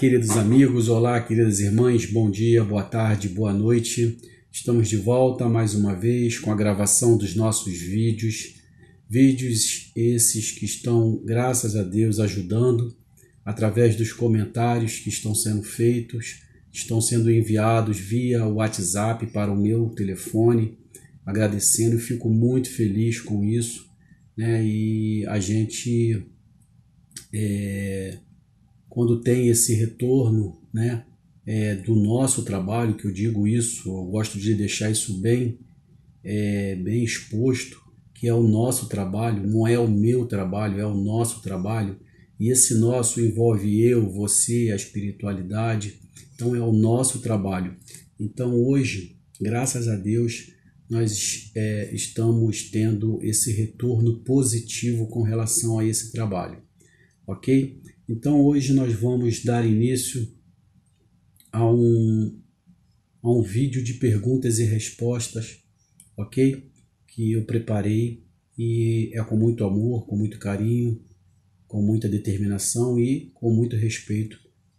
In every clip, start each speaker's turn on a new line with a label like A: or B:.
A: queridos amigos, olá, queridas irmãs, bom dia, boa tarde, boa noite. Estamos de volta mais uma vez com a gravação dos nossos vídeos. Vídeos esses que estão, graças a Deus, ajudando através dos comentários que estão sendo feitos, estão sendo enviados via WhatsApp para o meu telefone. Agradecendo, fico muito feliz com isso. Né? E a gente. É, quando tem esse retorno né, é, do nosso trabalho, que eu digo isso, eu gosto de deixar isso bem, é, bem exposto, que é o nosso trabalho, não é o meu trabalho, é o nosso trabalho. E esse nosso envolve eu, você, a espiritualidade, então é o nosso trabalho. Então hoje, graças a Deus, nós é, estamos tendo esse retorno positivo com relação a esse trabalho ok? Então hoje nós vamos dar início a um, a um vídeo de perguntas e respostas, ok? Que eu preparei e é com muito amor, com muito carinho, com muita determinação e com muito respeito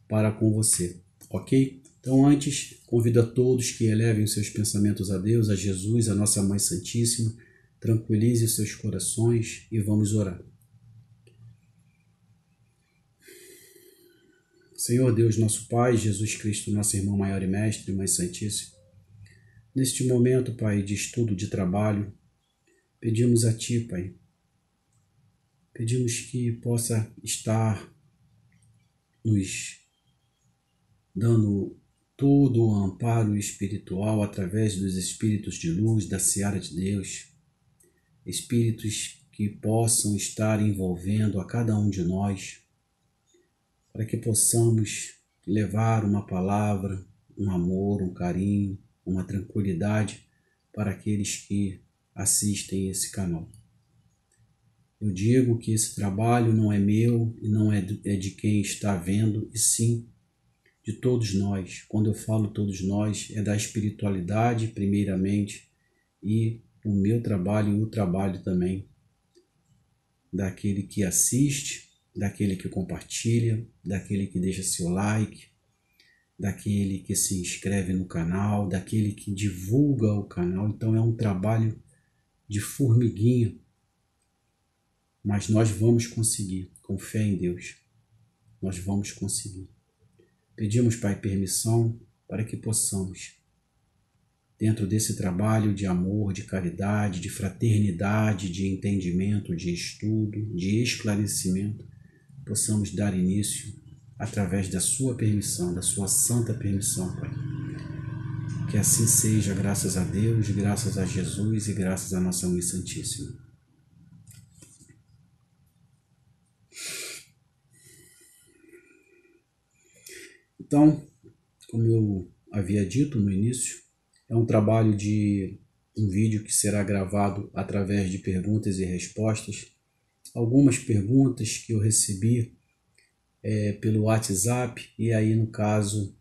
A: para com você, ok? Então antes, convido a todos que elevem os seus pensamentos a Deus, a Jesus, a nossa Mãe Santíssima, tranquilize seus corações e vamos orar. Senhor Deus, nosso Pai, Jesus Cristo, nosso irmão maior e mestre, mais santíssimo, neste momento, Pai, de estudo, de trabalho, pedimos a Ti, Pai, pedimos que possa estar nos dando todo o amparo espiritual através dos espíritos de luz da seara de Deus, espíritos que possam estar envolvendo a cada um de nós para que possamos levar uma palavra, um amor, um carinho, uma tranquilidade para aqueles que assistem esse canal. Eu digo que esse trabalho não é meu e não é, é de quem está vendo, e sim de todos nós. Quando eu falo todos nós, é da espiritualidade, primeiramente, e o meu trabalho e o trabalho também daquele que assiste daquele que compartilha, daquele que deixa seu like, daquele que se inscreve no canal, daquele que divulga o canal. Então é um trabalho de formiguinha, mas nós vamos conseguir, com fé em Deus. Nós vamos conseguir. Pedimos, Pai, permissão para que possamos, dentro desse trabalho de amor, de caridade, de fraternidade, de entendimento, de estudo, de esclarecimento, possamos dar início através da sua permissão, da sua santa permissão, Pai. Que assim seja, graças a Deus, graças a Jesus e graças à nossa Mãe Santíssima. Então, como eu havia dito no início, é um trabalho de um vídeo que será gravado através de perguntas e respostas algumas perguntas que eu recebi é, pelo WhatsApp, e aí, no caso,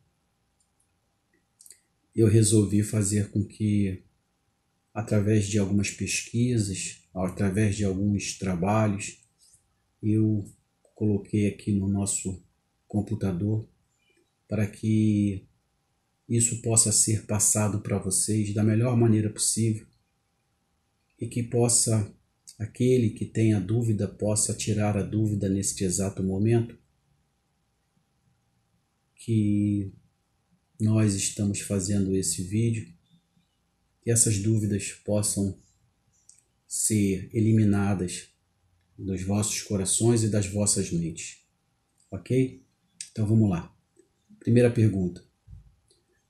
A: eu resolvi fazer com que, através de algumas pesquisas, através de alguns trabalhos, eu coloquei aqui no nosso computador para que isso possa ser passado para vocês da melhor maneira possível e que possa aquele que tem a dúvida possa tirar a dúvida neste exato momento, que nós estamos fazendo esse vídeo, que essas dúvidas possam ser eliminadas dos vossos corações e das vossas mentes. Ok? Então vamos lá. Primeira pergunta: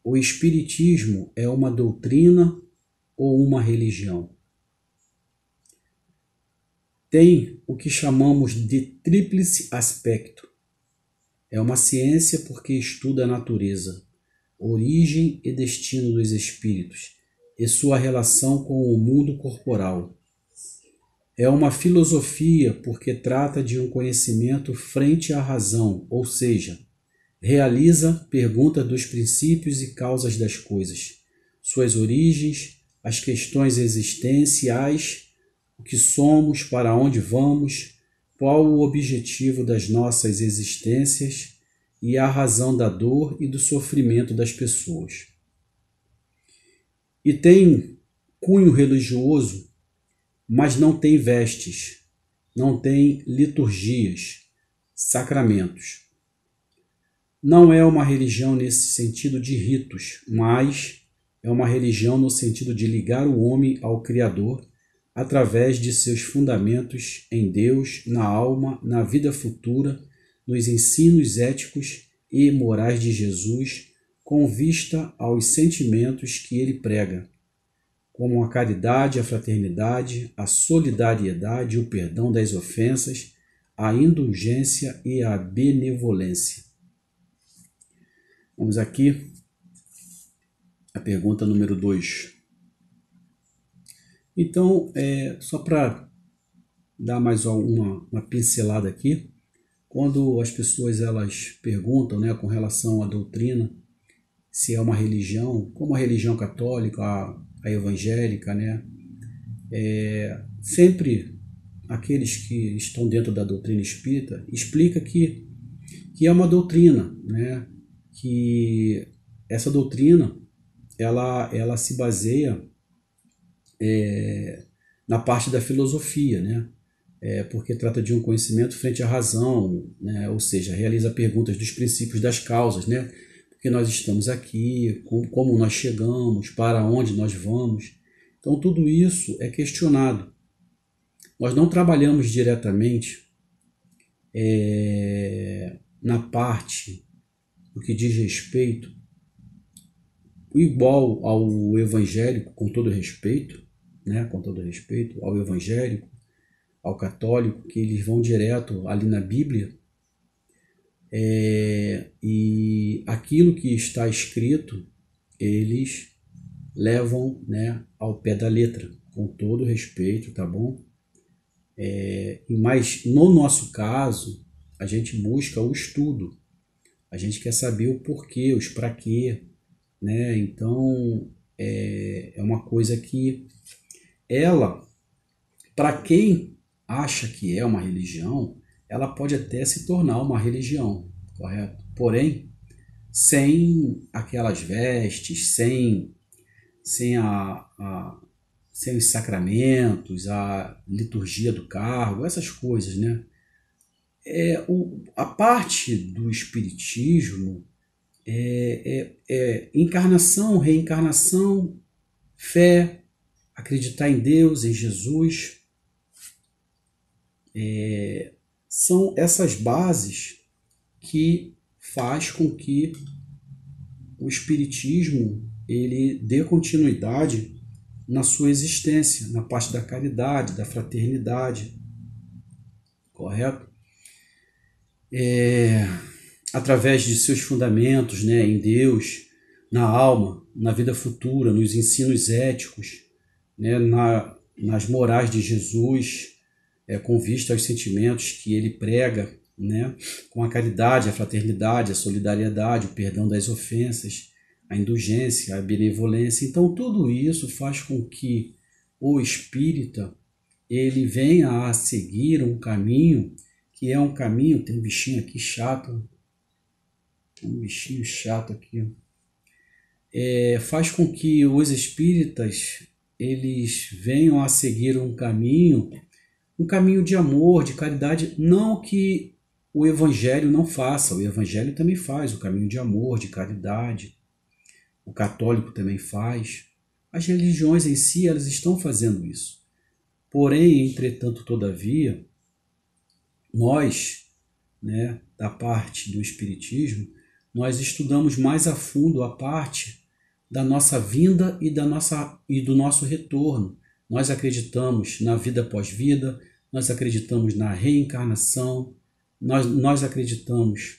A: O Espiritismo é uma doutrina ou uma religião? tem o que chamamos de tríplice aspecto. É uma ciência porque estuda a natureza, origem e destino dos espíritos e sua relação com o mundo corporal. É uma filosofia porque trata de um conhecimento frente à razão, ou seja, realiza pergunta dos princípios e causas das coisas, suas origens, as questões existenciais o que somos, para onde vamos, qual o objetivo das nossas existências e a razão da dor e do sofrimento das pessoas. E tem cunho religioso, mas não tem vestes, não tem liturgias, sacramentos. Não é uma religião nesse sentido de ritos, mas é uma religião no sentido de ligar o homem ao Criador através de seus fundamentos em Deus, na alma, na vida futura, nos ensinos éticos e morais de Jesus, com vista aos sentimentos que ele prega, como a caridade, a fraternidade, a solidariedade, o perdão das ofensas, a indulgência e a benevolência. Vamos aqui a pergunta número 2. Então, é, só para dar mais uma, uma pincelada aqui, quando as pessoas elas perguntam né, com relação à doutrina, se é uma religião, como a religião católica, a, a evangélica, né, é, sempre aqueles que estão dentro da doutrina espírita explica que, que é uma doutrina, né, que essa doutrina ela, ela se baseia é, na parte da filosofia, né? É, porque trata de um conhecimento frente à razão, né? ou seja, realiza perguntas dos princípios das causas, né? porque nós estamos aqui, com, como nós chegamos, para onde nós vamos. Então, tudo isso é questionado. Nós não trabalhamos diretamente é, na parte do que diz respeito, igual ao evangélico, com todo respeito, né, com todo respeito, ao evangélico, ao católico, que eles vão direto ali na Bíblia. É, e aquilo que está escrito, eles levam né, ao pé da letra, com todo respeito, tá bom? É, mas no nosso caso, a gente busca o estudo, a gente quer saber o porquê, os para quê, né? Então é, é uma coisa que ela, para quem acha que é uma religião, ela pode até se tornar uma religião, correto? Porém, sem aquelas vestes, sem, sem, a, a sem os sacramentos, a liturgia do cargo, essas coisas, né? É, o, a parte do espiritismo é, é, é encarnação, reencarnação, fé, acreditar em Deus, em Jesus, é, são essas bases que faz com que o espiritismo ele dê continuidade na sua existência, na parte da caridade, da fraternidade, correto? É, através de seus fundamentos né, em Deus, na alma, na vida futura, nos ensinos éticos, né, na, nas morais de Jesus, é, com vista aos sentimentos que ele prega, né, com a caridade, a fraternidade, a solidariedade, o perdão das ofensas, a indulgência, a benevolência. Então, tudo isso faz com que o espírita ele venha a seguir um caminho que é um caminho, tem um bichinho aqui chato, um bichinho chato aqui, é, faz com que os espíritas eles venham a seguir um caminho, um caminho de amor, de caridade, não que o evangelho não faça, o evangelho também faz o caminho de amor, de caridade. O católico também faz. As religiões em si, elas estão fazendo isso. Porém, entretanto, todavia, nós, né, da parte do espiritismo, nós estudamos mais a fundo a parte da nossa vinda e, da nossa, e do nosso retorno. Nós acreditamos na vida após vida, nós acreditamos na reencarnação, nós, nós acreditamos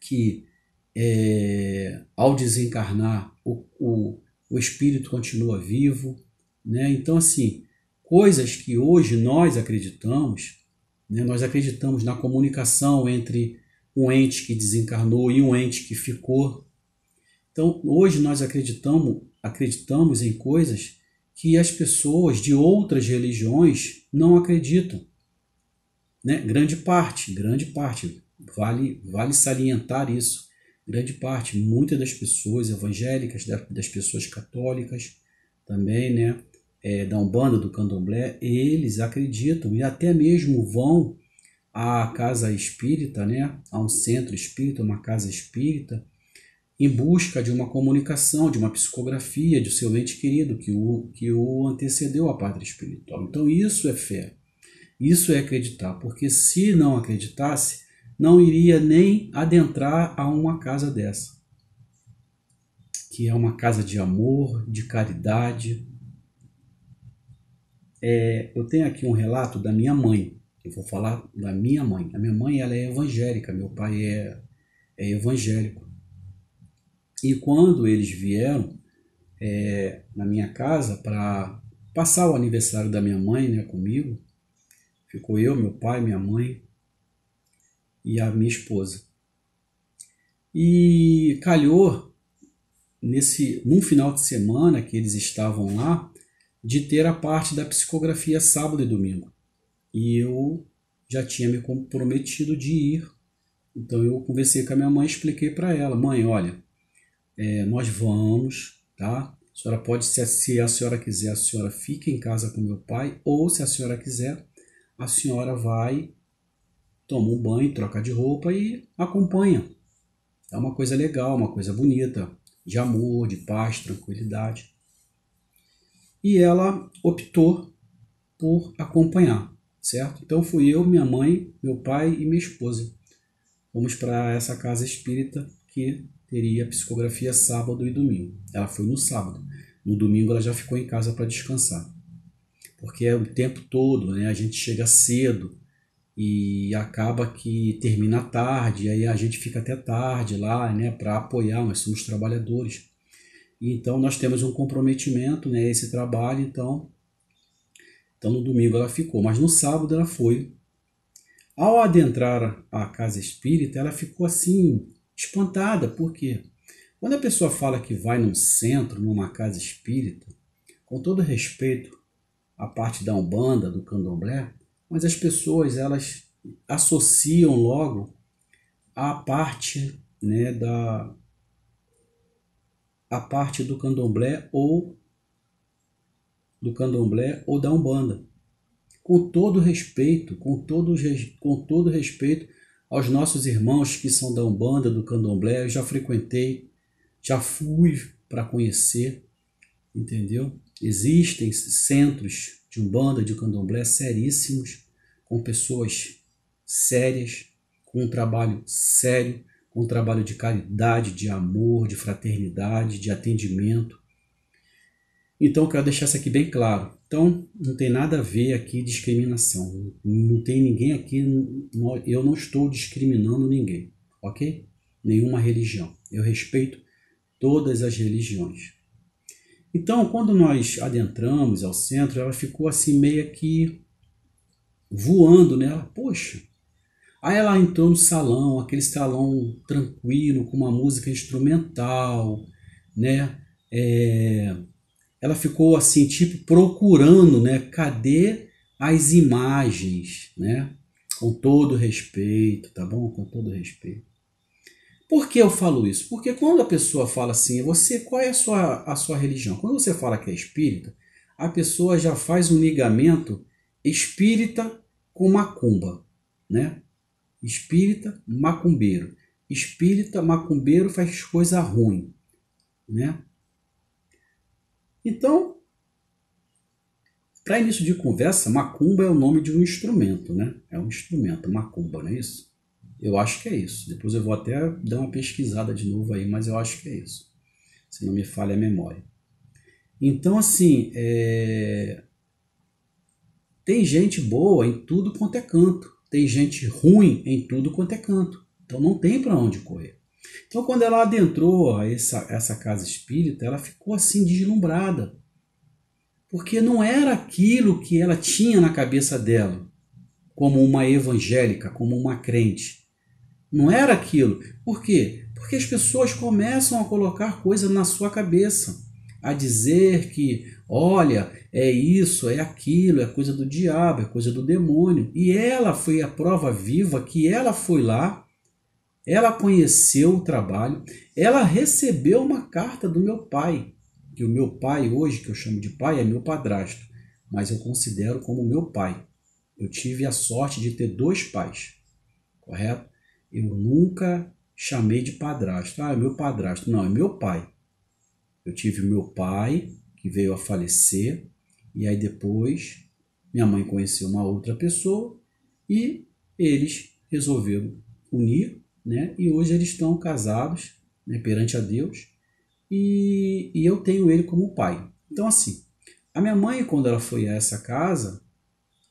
A: que é, ao desencarnar o, o, o espírito continua vivo. Né? Então, assim, coisas que hoje nós acreditamos, né? nós acreditamos na comunicação entre um ente que desencarnou e um ente que ficou então, hoje nós acreditamos, acreditamos em coisas que as pessoas de outras religiões não acreditam. Né? Grande parte, grande parte, vale, vale salientar isso. Grande parte, muitas das pessoas evangélicas, das pessoas católicas também, né? É, da Umbanda, do Candomblé, eles acreditam e até mesmo vão à casa espírita, né? a um centro espírita, uma casa espírita, em busca de uma comunicação, de uma psicografia de seu ente querido que o, que o antecedeu à pátria espiritual. Então, isso é fé, isso é acreditar, porque se não acreditasse, não iria nem adentrar a uma casa dessa, que é uma casa de amor, de caridade. É, eu tenho aqui um relato da minha mãe. Eu vou falar da minha mãe. A minha mãe ela é evangélica, meu pai é, é evangélico. E quando eles vieram é, na minha casa para passar o aniversário da minha mãe né, comigo, ficou eu, meu pai, minha mãe e a minha esposa. E calhou nesse num final de semana que eles estavam lá de ter a parte da psicografia sábado e domingo. E eu já tinha me comprometido de ir. Então eu conversei com a minha mãe, expliquei para ela: "Mãe, olha, é, nós vamos, tá? A senhora pode, se a, se a senhora quiser, a senhora fica em casa com meu pai, ou se a senhora quiser, a senhora vai, toma um banho, troca de roupa e acompanha. É uma coisa legal, uma coisa bonita, de amor, de paz, tranquilidade. E ela optou por acompanhar, certo? Então fui eu, minha mãe, meu pai e minha esposa. Vamos para essa casa espírita que teria psicografia sábado e domingo. Ela foi no sábado. No domingo ela já ficou em casa para descansar. Porque é o tempo todo, né? A gente chega cedo e acaba que termina tarde, aí a gente fica até tarde lá, né, para apoiar, nós somos trabalhadores. Então nós temos um comprometimento, né, esse trabalho, então então no domingo ela ficou, mas no sábado ela foi. Ao adentrar a casa espírita, ela ficou assim espantada, porque quando a pessoa fala que vai num centro, numa casa espírita, com todo respeito à parte da Umbanda, do Candomblé, mas as pessoas elas associam logo a parte né, da a parte do candomblé ou do candomblé ou da umbanda com todo respeito com todo com todo respeito aos nossos irmãos que são da Umbanda, do Candomblé, eu já frequentei, já fui para conhecer, entendeu? Existem centros de Umbanda, de Candomblé seríssimos, com pessoas sérias, com um trabalho sério, com um trabalho de caridade, de amor, de fraternidade, de atendimento. Então, eu quero deixar isso aqui bem claro. Então, não tem nada a ver aqui discriminação. Não tem ninguém aqui, eu não estou discriminando ninguém, ok? Nenhuma religião. Eu respeito todas as religiões. Então, quando nós adentramos ao centro, ela ficou assim meio que voando nela. Né? ela Poxa! Aí ela entrou no salão, aquele salão tranquilo, com uma música instrumental, né? É, ela ficou assim, tipo, procurando, né? Cadê as imagens, né? Com todo respeito, tá bom? Com todo respeito. Por que eu falo isso? Porque quando a pessoa fala assim, você, qual é a sua, a sua religião? Quando você fala que é espírita, a pessoa já faz um ligamento espírita com macumba, né? Espírita, macumbeiro. Espírita, macumbeiro faz coisa ruim, né? Então, para início de conversa, macumba é o nome de um instrumento, né? É um instrumento, macumba, não é isso? Eu acho que é isso. Depois eu vou até dar uma pesquisada de novo aí, mas eu acho que é isso. Se não me falha a memória. Então, assim, é... tem gente boa em tudo quanto é canto. Tem gente ruim em tudo quanto é canto. Então não tem para onde correr. Então, quando ela adentrou essa, essa casa espírita, ela ficou assim deslumbrada, porque não era aquilo que ela tinha na cabeça dela, como uma evangélica, como uma crente. Não era aquilo. Por quê? Porque as pessoas começam a colocar coisas na sua cabeça, a dizer que, olha, é isso, é aquilo, é coisa do diabo, é coisa do demônio. E ela foi a prova viva que ela foi lá ela conheceu o trabalho, ela recebeu uma carta do meu pai, que o meu pai hoje, que eu chamo de pai, é meu padrasto, mas eu considero como meu pai. Eu tive a sorte de ter dois pais, correto? Eu nunca chamei de padrasto. Ah, é meu padrasto. Não, é meu pai. Eu tive meu pai, que veio a falecer, e aí depois minha mãe conheceu uma outra pessoa e eles resolveram unir né? E hoje eles estão casados né, perante a Deus e, e eu tenho ele como pai. Então, assim, a minha mãe, quando ela foi a essa casa,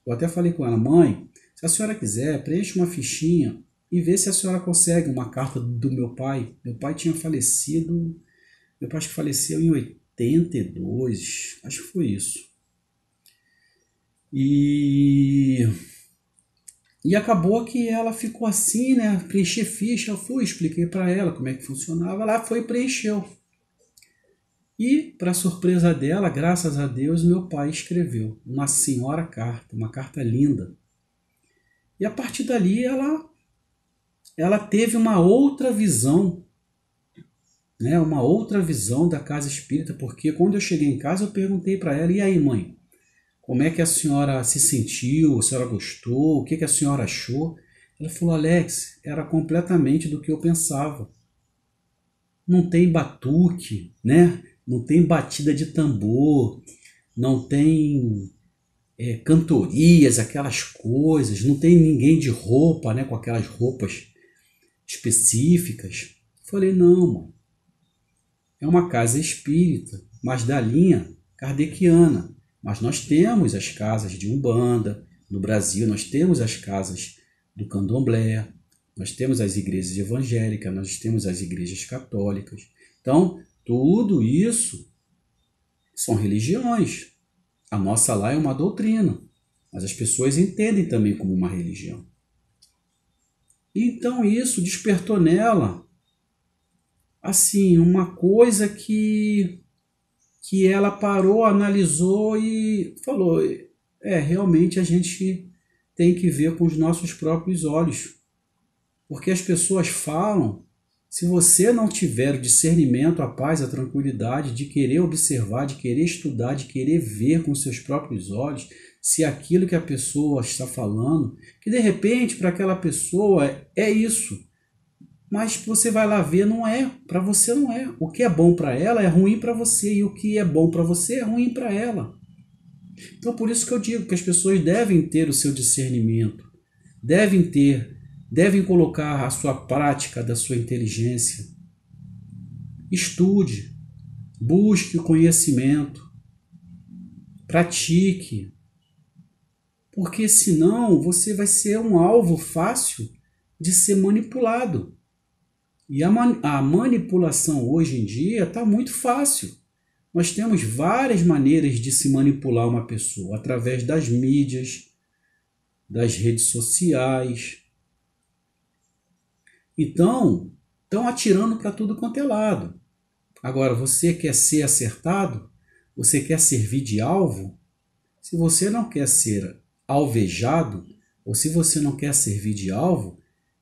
A: eu até falei com ela, mãe, se a senhora quiser, preencha uma fichinha e vê se a senhora consegue uma carta do meu pai. Meu pai tinha falecido, meu pai acho que faleceu em 82, acho que foi isso. E e acabou que ela ficou assim, né? Preencher ficha, eu fui, expliquei para ela como é que funcionava, lá foi preencheu. E, para surpresa dela, graças a Deus, meu pai escreveu uma senhora carta, uma carta linda. E a partir dali ela ela teve uma outra visão, né? Uma outra visão da casa espírita, porque quando eu cheguei em casa eu perguntei para ela: "E aí, mãe? como é que a senhora se sentiu, a senhora gostou, o que, que a senhora achou. Ela falou, Alex, era completamente do que eu pensava. Não tem batuque, né? Não tem batida de tambor, não tem é, cantorias, aquelas coisas, não tem ninguém de roupa, né? Com aquelas roupas específicas. Falei, não, mano. É uma casa espírita, mas da linha kardeciana mas nós temos as casas de Umbanda, no Brasil nós temos as casas do Candomblé, nós temos as igrejas evangélicas, nós temos as igrejas católicas. Então, tudo isso são religiões. A nossa lá é uma doutrina, mas as pessoas entendem também como uma religião. Então isso despertou nela assim uma coisa que que ela parou, analisou e falou: é, realmente a gente tem que ver com os nossos próprios olhos. Porque as pessoas falam, se você não tiver o discernimento, a paz, a tranquilidade de querer observar, de querer estudar, de querer ver com seus próprios olhos, se aquilo que a pessoa está falando, que de repente para aquela pessoa é isso mas você vai lá ver não é, para você não é. O que é bom para ela é ruim para você e o que é bom para você é ruim para ela. Então por isso que eu digo que as pessoas devem ter o seu discernimento, devem ter, devem colocar a sua prática da sua inteligência. Estude, busque o conhecimento, pratique. Porque senão você vai ser um alvo fácil de ser manipulado. E a, man a manipulação hoje em dia está muito fácil. Nós temos várias maneiras de se manipular uma pessoa através das mídias, das redes sociais. Então, estão atirando para tudo quanto é lado. Agora, você quer ser acertado? Você quer servir de alvo? Se você não quer ser alvejado, ou se você não quer servir de alvo,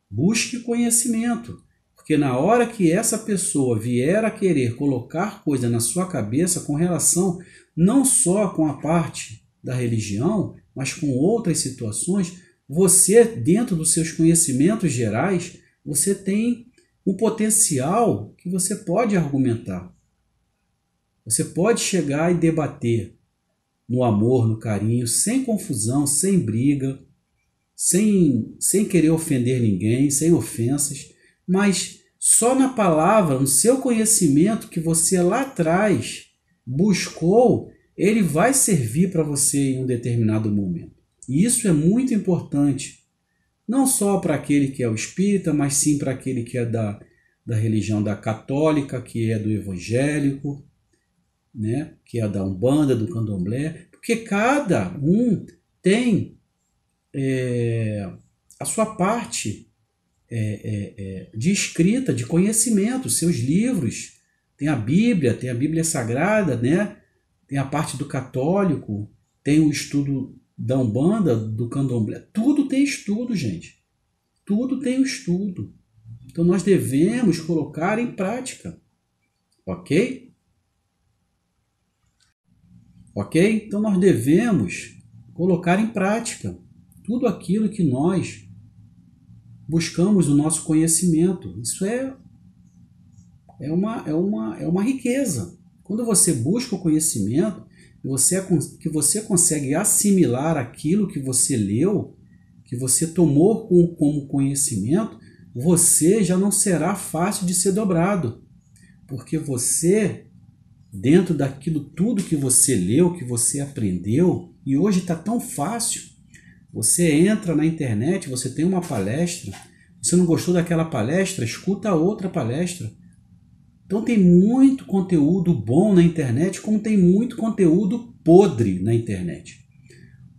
A: busque conhecimento. Porque na hora que essa pessoa vier a querer colocar coisa na sua cabeça com relação não só com a parte da religião, mas com outras situações, você, dentro dos seus conhecimentos gerais, você tem o um potencial que você pode argumentar. Você pode chegar e debater no amor, no carinho, sem confusão, sem briga, sem, sem querer ofender ninguém, sem ofensas mas só na palavra, no seu conhecimento que você lá atrás buscou, ele vai servir para você em um determinado momento. E isso é muito importante, não só para aquele que é o espírita, mas sim para aquele que é da, da religião da católica, que é do evangélico, né, que é da Umbanda, do Candomblé, porque cada um tem é, a sua parte é, é, é, de escrita, de conhecimento, seus livros. Tem a Bíblia, tem a Bíblia Sagrada, né? tem a parte do católico, tem o estudo da Umbanda, do Candomblé. Tudo tem estudo, gente. Tudo tem o estudo. Então nós devemos colocar em prática. Ok? Ok? Então nós devemos colocar em prática tudo aquilo que nós buscamos o nosso conhecimento. Isso é, é, uma, é, uma, é uma riqueza. Quando você busca o conhecimento, você, é que você consegue assimilar aquilo que você leu, que você tomou como conhecimento, você já não será fácil de ser dobrado. Porque você, dentro daquilo tudo que você leu, que você aprendeu, e hoje está tão fácil, você entra na internet, você tem uma palestra, você não gostou daquela palestra, escuta outra palestra. Então tem muito conteúdo bom na internet, como tem muito conteúdo podre na internet.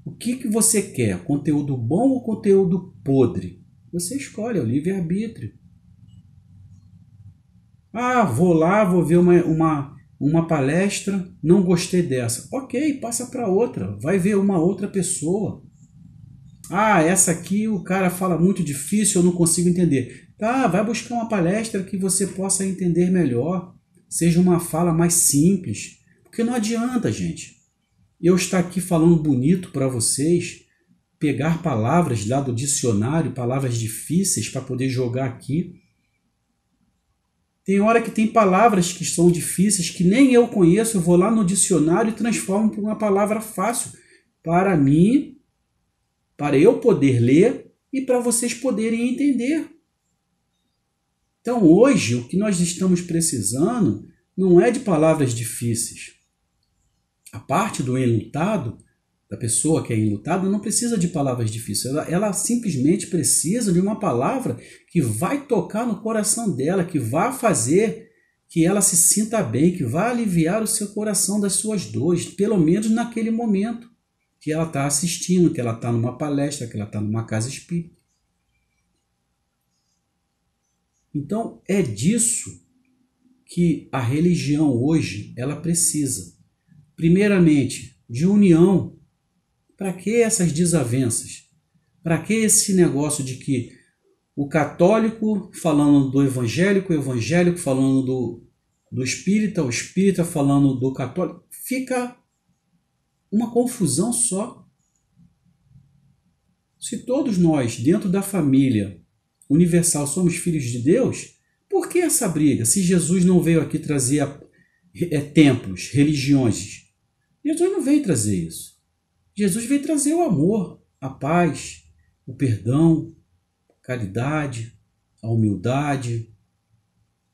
A: O que, que você quer? Conteúdo bom ou conteúdo podre? Você escolhe, é o livre-arbítrio. Ah, vou lá, vou ver uma, uma, uma palestra, não gostei dessa. Ok, passa para outra, vai ver uma outra pessoa. Ah, essa aqui o cara fala muito difícil, eu não consigo entender. Tá, vai buscar uma palestra que você possa entender melhor, seja uma fala mais simples, porque não adianta, gente. Eu estar aqui falando bonito para vocês, pegar palavras lá do dicionário, palavras difíceis para poder jogar aqui. Tem hora que tem palavras que são difíceis, que nem eu conheço, eu vou lá no dicionário e transformo para uma palavra fácil. Para mim, para eu poder ler e para vocês poderem entender. Então, hoje, o que nós estamos precisando não é de palavras difíceis. A parte do enlutado, da pessoa que é enlutada, não precisa de palavras difíceis. Ela, ela simplesmente precisa de uma palavra que vai tocar no coração dela, que vai fazer que ela se sinta bem, que vai aliviar o seu coração das suas dores, pelo menos naquele momento que ela está assistindo, que ela está numa palestra, que ela está numa casa espírita. Então é disso que a religião hoje ela precisa. Primeiramente, de união. Para que essas desavenças? Para que esse negócio de que o católico falando do evangélico, o evangélico falando do, do espírita, o espírita falando do católico? Fica uma confusão só. Se todos nós, dentro da família universal, somos filhos de Deus, por que essa briga? Se Jesus não veio aqui trazer é, templos, religiões, Jesus não veio trazer isso. Jesus veio trazer o amor, a paz, o perdão, a caridade, a humildade.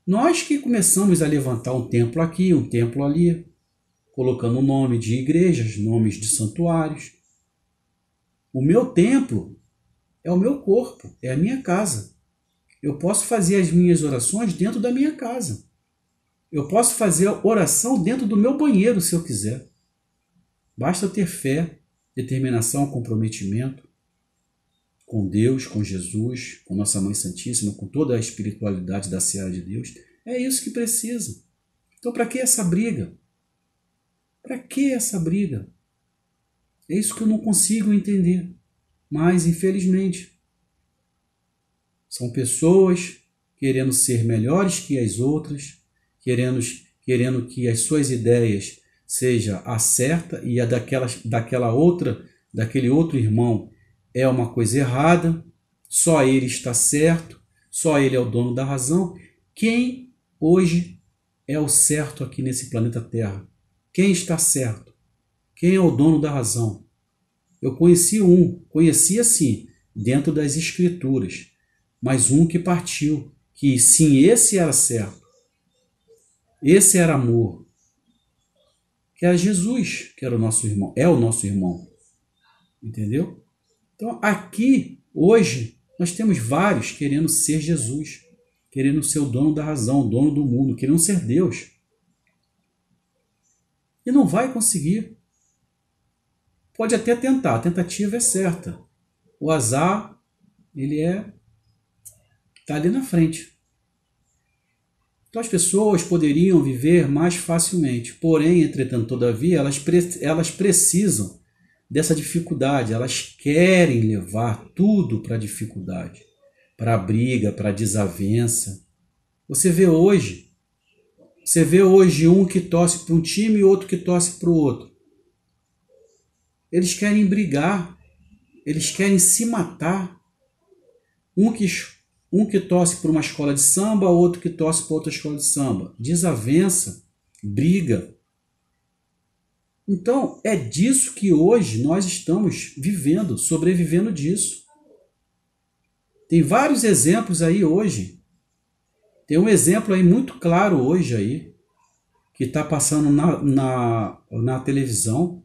A: Nós que começamos a levantar um templo aqui, um templo ali, colocando o nome de igrejas, nomes de santuários. O meu templo é o meu corpo, é a minha casa. Eu posso fazer as minhas orações dentro da minha casa. Eu posso fazer oração dentro do meu banheiro se eu quiser. Basta ter fé, determinação, comprometimento com Deus, com Jesus, com Nossa Mãe Santíssima, com toda a espiritualidade da Seara de Deus. É isso que precisa. Então, para que essa briga? Para que essa briga? É isso que eu não consigo entender. Mas, infelizmente, são pessoas querendo ser melhores que as outras, querendo, querendo que as suas ideias seja a certa e a daquelas daquela outra, daquele outro irmão é uma coisa errada, só ele está certo, só ele é o dono da razão. Quem hoje é o certo aqui nesse planeta Terra? Quem está certo? Quem é o dono da razão? Eu conheci um, conhecia sim, dentro das escrituras, mas um que partiu, que sim, esse era certo. Esse era amor. Que era Jesus, que era o nosso irmão, é o nosso irmão. Entendeu? Então, aqui, hoje, nós temos vários querendo ser Jesus, querendo ser o dono da razão, o dono do mundo, querendo ser Deus e não vai conseguir. Pode até tentar, a tentativa é certa. O azar, ele é tá ali na frente. Então as pessoas poderiam viver mais facilmente, porém, entretanto, todavia, elas, pre elas precisam dessa dificuldade, elas querem levar tudo para a dificuldade, para a briga, para a desavença. Você vê hoje você vê hoje um que torce para um time e outro que torce para o outro. Eles querem brigar, eles querem se matar. Um que, um que torce para uma escola de samba, outro que torce para outra escola de samba. Desavença, briga. Então, é disso que hoje nós estamos vivendo, sobrevivendo disso. Tem vários exemplos aí hoje tem um exemplo aí muito claro hoje aí, que está passando na, na, na televisão,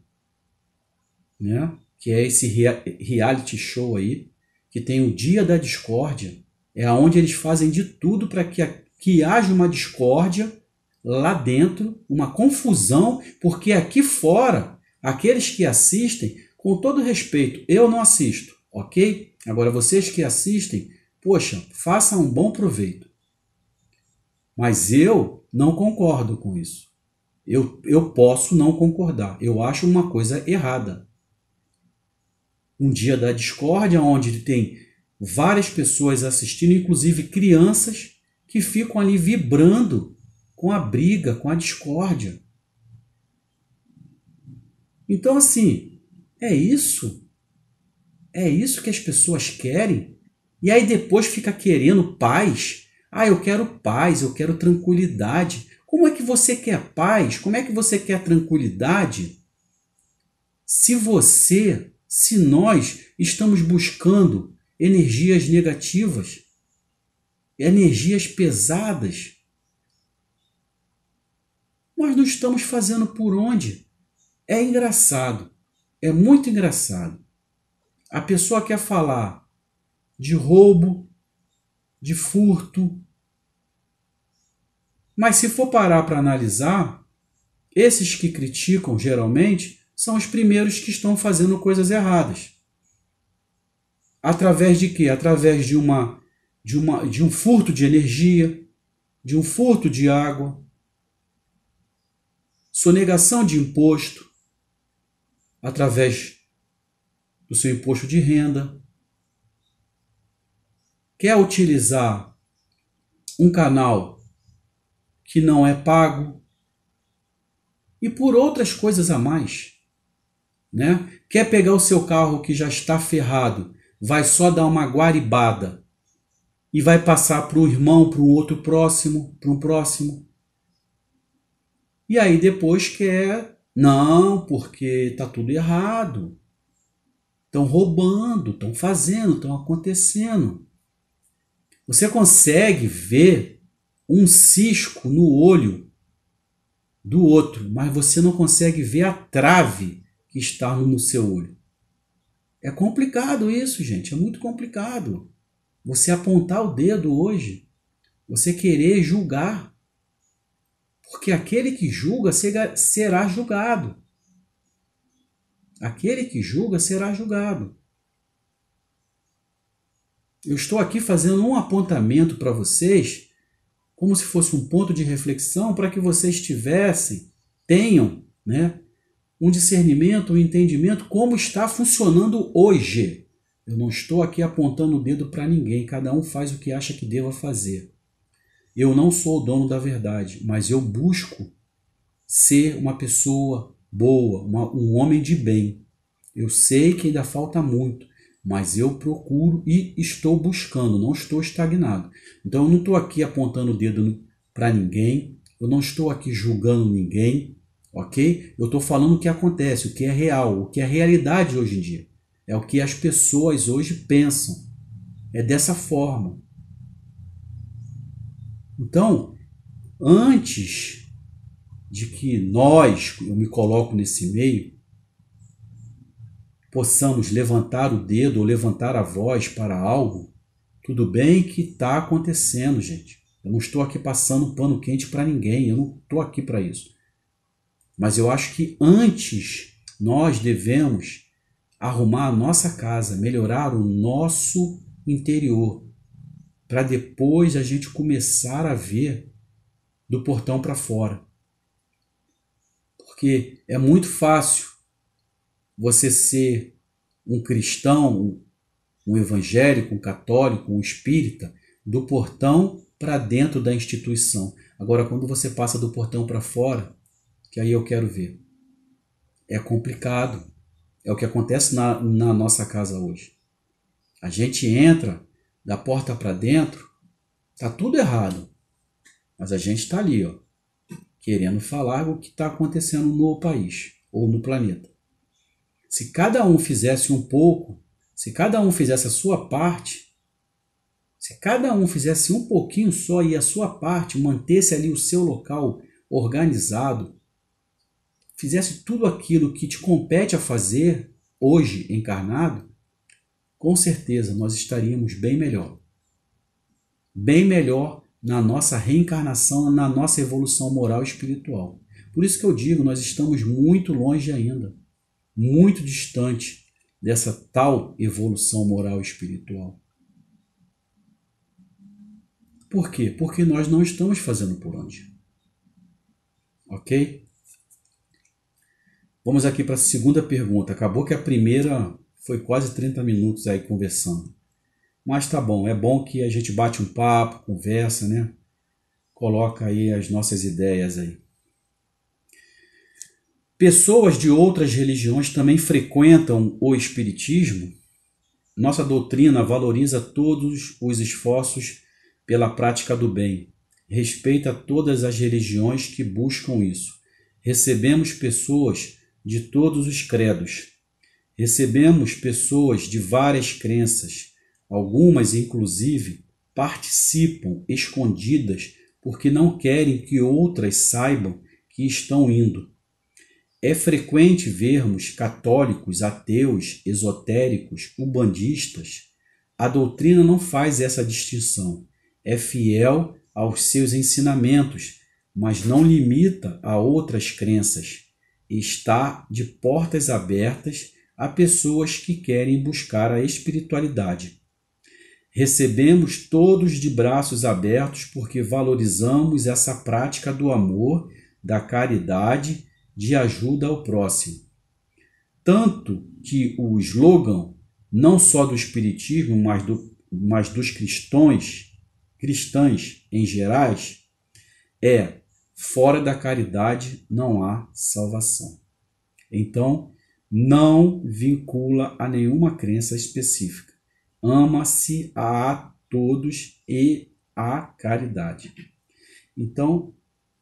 A: né? que é esse reality show aí, que tem o Dia da Discórdia, é onde eles fazem de tudo para que, que haja uma discórdia lá dentro, uma confusão, porque aqui fora, aqueles que assistem, com todo respeito, eu não assisto, ok? Agora vocês que assistem, poxa, façam um bom proveito. Mas eu não concordo com isso. Eu, eu posso não concordar. Eu acho uma coisa errada. Um dia da discórdia, onde tem várias pessoas assistindo, inclusive crianças, que ficam ali vibrando com a briga, com a discórdia. Então, assim, é isso? É isso que as pessoas querem? E aí depois fica querendo paz? Ah, eu quero paz, eu quero tranquilidade. Como é que você quer paz? Como é que você quer tranquilidade? Se você, se nós estamos buscando energias negativas, energias pesadas, nós não estamos fazendo por onde. É engraçado, é muito engraçado. A pessoa quer falar de roubo, de furto, mas se for parar para analisar, esses que criticam geralmente são os primeiros que estão fazendo coisas erradas. Através de quê? Através de uma de uma de um furto de energia, de um furto de água, sonegação de imposto através do seu imposto de renda. Quer utilizar um canal que não é pago e por outras coisas a mais, né? Quer pegar o seu carro que já está ferrado, vai só dar uma guaribada e vai passar para o irmão, para o outro próximo, para um próximo. E aí depois quer, não, porque tá tudo errado. Estão roubando, estão fazendo, estão acontecendo. Você consegue ver um cisco no olho do outro, mas você não consegue ver a trave que está no seu olho. É complicado isso, gente, é muito complicado. Você apontar o dedo hoje, você querer julgar, porque aquele que julga será julgado. Aquele que julga será julgado. Eu estou aqui fazendo um apontamento para vocês como se fosse um ponto de reflexão para que vocês tivessem, tenham, né, um discernimento, um entendimento como está funcionando hoje. Eu não estou aqui apontando o dedo para ninguém, cada um faz o que acha que deva fazer. Eu não sou o dono da verdade, mas eu busco ser uma pessoa boa, uma, um homem de bem. Eu sei que ainda falta muito, mas eu procuro e estou buscando, não estou estagnado. Então eu não estou aqui apontando o dedo para ninguém, eu não estou aqui julgando ninguém, ok? Eu estou falando o que acontece, o que é real, o que é realidade hoje em dia. É o que as pessoas hoje pensam. É dessa forma. Então, antes de que nós, eu me coloco nesse meio, possamos levantar o dedo ou levantar a voz para algo, tudo bem que está acontecendo, gente. Eu não estou aqui passando pano quente para ninguém, eu não estou aqui para isso. Mas eu acho que antes nós devemos arrumar a nossa casa, melhorar o nosso interior, para depois a gente começar a ver do portão para fora. Porque é muito fácil você ser um cristão, um evangélico, um católico, um espírita, do portão para dentro da instituição. Agora, quando você passa do portão para fora, que aí eu quero ver. É complicado. É o que acontece na, na nossa casa hoje. A gente entra da porta para dentro, tá tudo errado. Mas a gente está ali, ó, querendo falar o que está acontecendo no país ou no planeta. Se cada um fizesse um pouco, se cada um fizesse a sua parte, se cada um fizesse um pouquinho só e a sua parte, mantesse ali o seu local organizado, fizesse tudo aquilo que te compete a fazer hoje encarnado, com certeza nós estaríamos bem melhor. Bem melhor na nossa reencarnação, na nossa evolução moral e espiritual. Por isso que eu digo, nós estamos muito longe ainda muito distante dessa tal evolução moral e espiritual. Por quê? Porque nós não estamos fazendo por onde. Ok? Vamos aqui para a segunda pergunta. Acabou que a primeira foi quase 30 minutos aí conversando. Mas tá bom, é bom que a gente bate um papo, conversa, né? Coloca aí as nossas ideias aí. Pessoas de outras religiões também frequentam o Espiritismo. Nossa doutrina valoriza todos os esforços pela prática do bem, respeita todas as religiões que buscam isso. Recebemos pessoas de todos os credos. Recebemos pessoas de várias crenças. Algumas, inclusive, participam escondidas porque não querem que outras saibam que estão indo. É frequente vermos católicos, ateus, esotéricos, umbandistas. A doutrina não faz essa distinção. É fiel aos seus ensinamentos, mas não limita a outras crenças. Está de portas abertas a pessoas que querem buscar a espiritualidade. Recebemos todos de braços abertos porque valorizamos essa prática do amor, da caridade de ajuda ao próximo. Tanto que o slogan, não só do Espiritismo, mas, do, mas dos cristões, cristãs em gerais, é fora da caridade não há salvação. Então, não vincula a nenhuma crença específica. Ama-se a todos e a caridade. Então,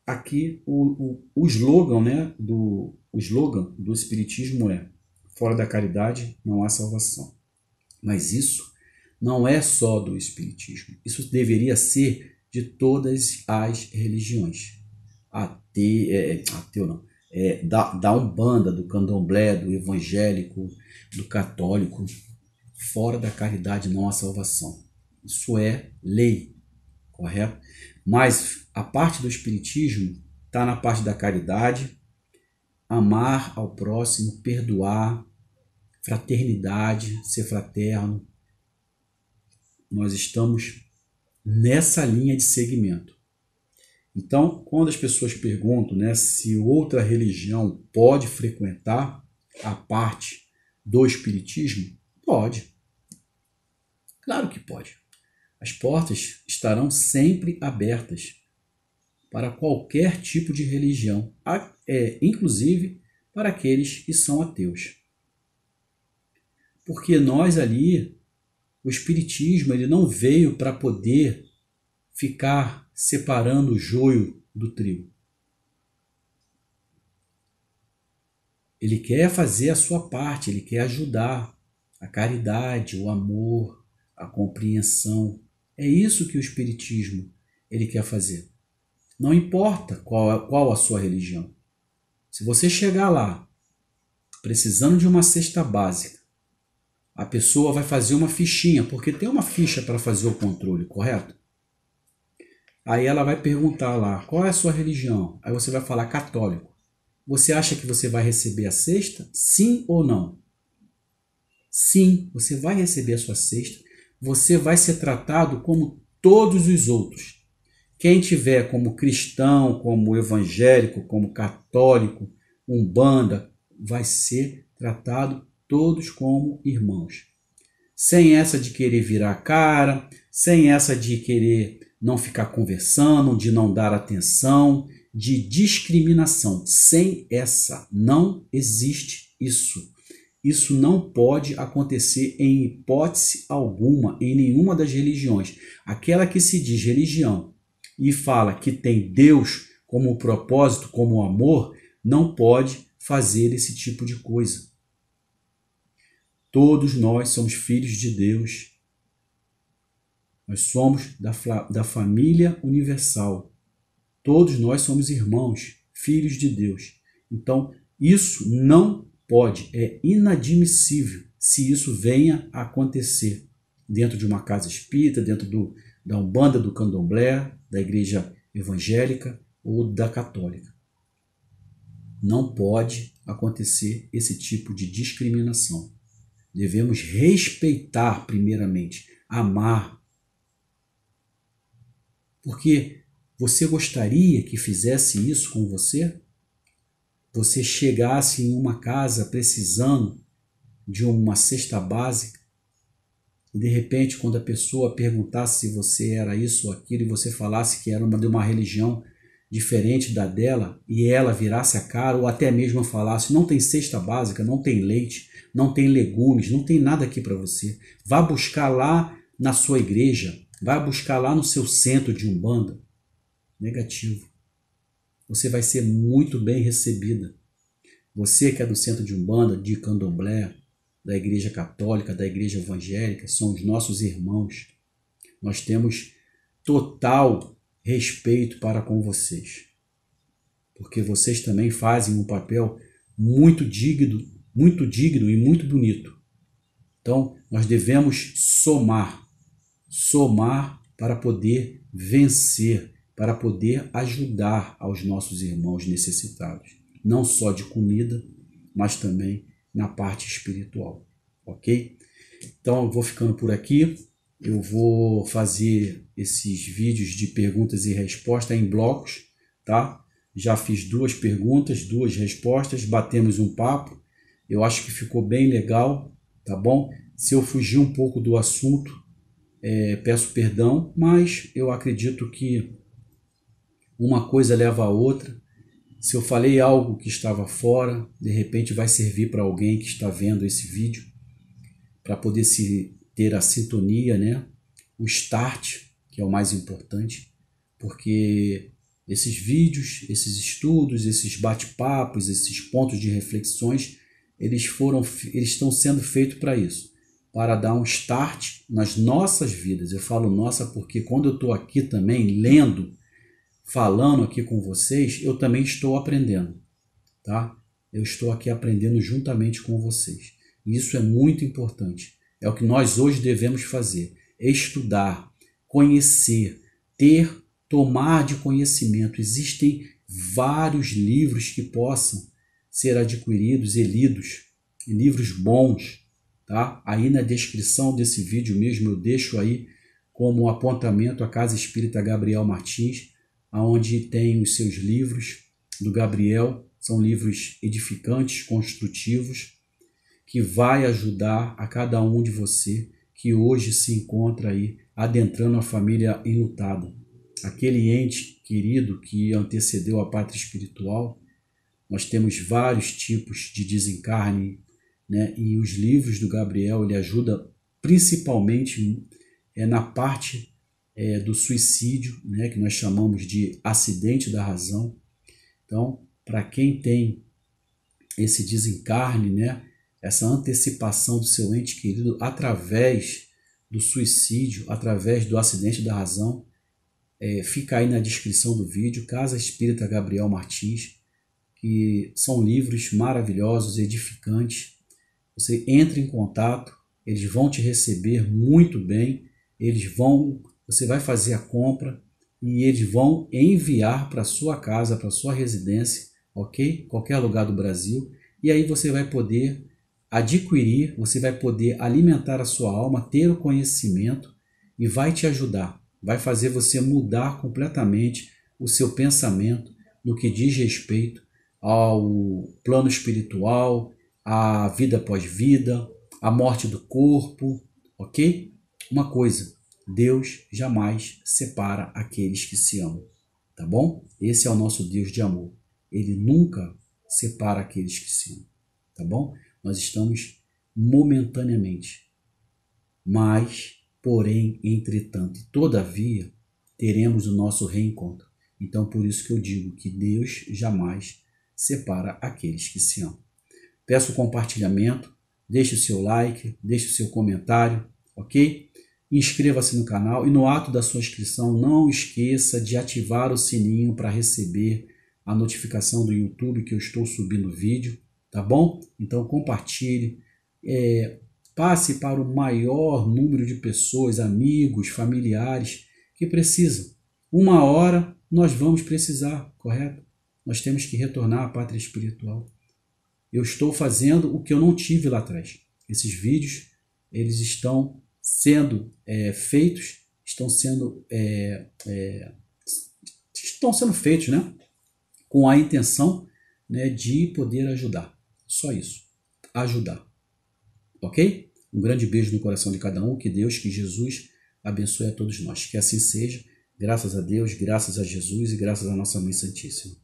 A: aqui o, o, o slogan, né, do, o slogan do Espiritismo é fora da caridade não há salvação. Mas isso não é só do Espiritismo. Isso deveria ser de todas as religiões. até é, ateu não. É, da, da Umbanda, do Candomblé, do evangélico, do católico. Fora da caridade não há salvação. Isso é lei, correto? Mas a parte do Espiritismo está na parte da caridade, amar ao próximo, perdoar, fraternidade, ser fraterno. Nós estamos nessa linha de segmento. Então, quando as pessoas perguntam né, se outra religião pode frequentar a parte do Espiritismo, pode. Claro que pode. As portas estarão sempre abertas para qualquer tipo de religião, é, inclusive para aqueles que são ateus. Porque nós ali, o Espiritismo, ele não veio para poder ficar separando o joio do trigo. Ele quer fazer a sua parte, ele quer ajudar a caridade, o amor, a compreensão, é isso que o Espiritismo ele quer fazer. Não importa qual, é, qual a sua religião. Se você chegar lá precisando de uma cesta básica, a pessoa vai fazer uma fichinha, porque tem uma ficha para fazer o controle, correto? Aí ela vai perguntar lá, qual é a sua religião? Aí você vai falar católico. Você acha que você vai receber a cesta? Sim ou não? Sim, você vai receber a sua cesta você vai ser tratado como todos os outros. Quem tiver como cristão, como evangélico, como católico, umbanda, vai ser tratado todos como irmãos. Sem essa de querer virar a cara, sem essa de querer não ficar conversando, de não dar atenção, de discriminação. Sem essa, não existe isso. Isso não pode acontecer em hipótese alguma em nenhuma das religiões. Aquela que se diz religião e fala que tem Deus como propósito, como amor, não pode fazer esse tipo de coisa. Todos nós somos filhos de Deus. Nós somos da, da família universal. Todos nós somos irmãos, filhos de Deus. Então, isso não pode, é inadmissível se isso venha a acontecer dentro de uma casa espírita, dentro do, da Umbanda, do Candomblé, da Igreja Evangélica ou da Católica. Não pode acontecer esse tipo de discriminação. Devemos respeitar, primeiramente, amar. Porque você gostaria que fizesse isso com você? você chegasse em uma casa precisando de uma cesta básica, e de repente, quando a pessoa perguntasse se você era isso ou aquilo, e você falasse que era uma, de uma religião diferente da dela, e ela virasse a cara, ou até mesmo falasse: não tem cesta básica, não tem leite, não tem legumes, não tem nada aqui para você. Vá buscar lá na sua igreja, vá buscar lá no seu centro de umbanda. Negativo você vai ser muito bem recebida. Você que é do centro de Umbanda, de Candomblé, da Igreja Católica, da Igreja Evangélica, são os nossos irmãos. Nós temos total respeito para com vocês, porque vocês também fazem um papel muito digno, muito digno e muito bonito. Então, nós devemos somar, somar para poder vencer para poder ajudar aos nossos irmãos necessitados, não só de comida, mas também na parte espiritual, ok? Então eu vou ficando por aqui. Eu vou fazer esses vídeos de perguntas e respostas em blocos, tá? Já fiz duas perguntas, duas respostas, batemos um papo. Eu acho que ficou bem legal, tá bom? Se eu fugir um pouco do assunto, é, peço perdão, mas eu acredito que uma coisa leva a outra. Se eu falei algo que estava fora, de repente vai servir para alguém que está vendo esse vídeo, para poder se ter a sintonia, né? o start, que é o mais importante, porque esses vídeos, esses estudos, esses bate-papos, esses pontos de reflexões, eles foram eles estão sendo feitos para isso, para dar um start nas nossas vidas. Eu falo nossa porque quando eu estou aqui também lendo falando aqui com vocês, eu também estou aprendendo, tá? Eu estou aqui aprendendo juntamente com vocês. Isso é muito importante. É o que nós hoje devemos fazer: estudar, conhecer, ter, tomar de conhecimento. Existem vários livros que possam ser adquiridos e lidos, livros bons, tá? Aí na descrição desse vídeo mesmo eu deixo aí como um apontamento a Casa Espírita Gabriel Martins aonde tem os seus livros do Gabriel, são livros edificantes, construtivos, que vai ajudar a cada um de você que hoje se encontra aí adentrando a família enlutada. Aquele ente querido que antecedeu a pátria espiritual, nós temos vários tipos de desencarne, né? E os livros do Gabriel ele ajuda principalmente é na parte é, do suicídio, né, que nós chamamos de acidente da razão. Então, para quem tem esse desencarne, né, essa antecipação do seu ente querido através do suicídio, através do acidente da razão, é, fica aí na descrição do vídeo, Casa Espírita Gabriel Martins, que são livros maravilhosos, edificantes. Você entra em contato, eles vão te receber muito bem, eles vão você vai fazer a compra e eles vão enviar para sua casa, para sua residência, ok? Qualquer lugar do Brasil. E aí você vai poder adquirir, você vai poder alimentar a sua alma, ter o conhecimento e vai te ajudar. Vai fazer você mudar completamente o seu pensamento no que diz respeito ao plano espiritual, à vida após vida, à morte do corpo, ok? Uma coisa, Deus jamais separa aqueles que se amam, tá bom? Esse é o nosso Deus de amor. Ele nunca separa aqueles que se amam, tá bom? Nós estamos momentaneamente, mas, porém, entretanto, todavia, teremos o nosso reencontro. Então, por isso que eu digo que Deus jamais separa aqueles que se amam. Peço compartilhamento, deixe o seu like, deixe o seu comentário, ok? Inscreva-se no canal e no ato da sua inscrição não esqueça de ativar o sininho para receber a notificação do YouTube que eu estou subindo vídeo, tá bom? Então compartilhe, é, passe para o maior número de pessoas, amigos, familiares que precisam. Uma hora nós vamos precisar, correto? Nós temos que retornar à pátria espiritual. Eu estou fazendo o que eu não tive lá atrás. Esses vídeos, eles estão sendo é, feitos, estão sendo, é, é, estão sendo feitos né, com a intenção né, de poder ajudar. Só isso. Ajudar. Ok? Um grande beijo no coração de cada um. Que Deus, que Jesus abençoe a todos nós. Que assim seja. Graças a Deus, graças a Jesus e graças à nossa Mãe Santíssima.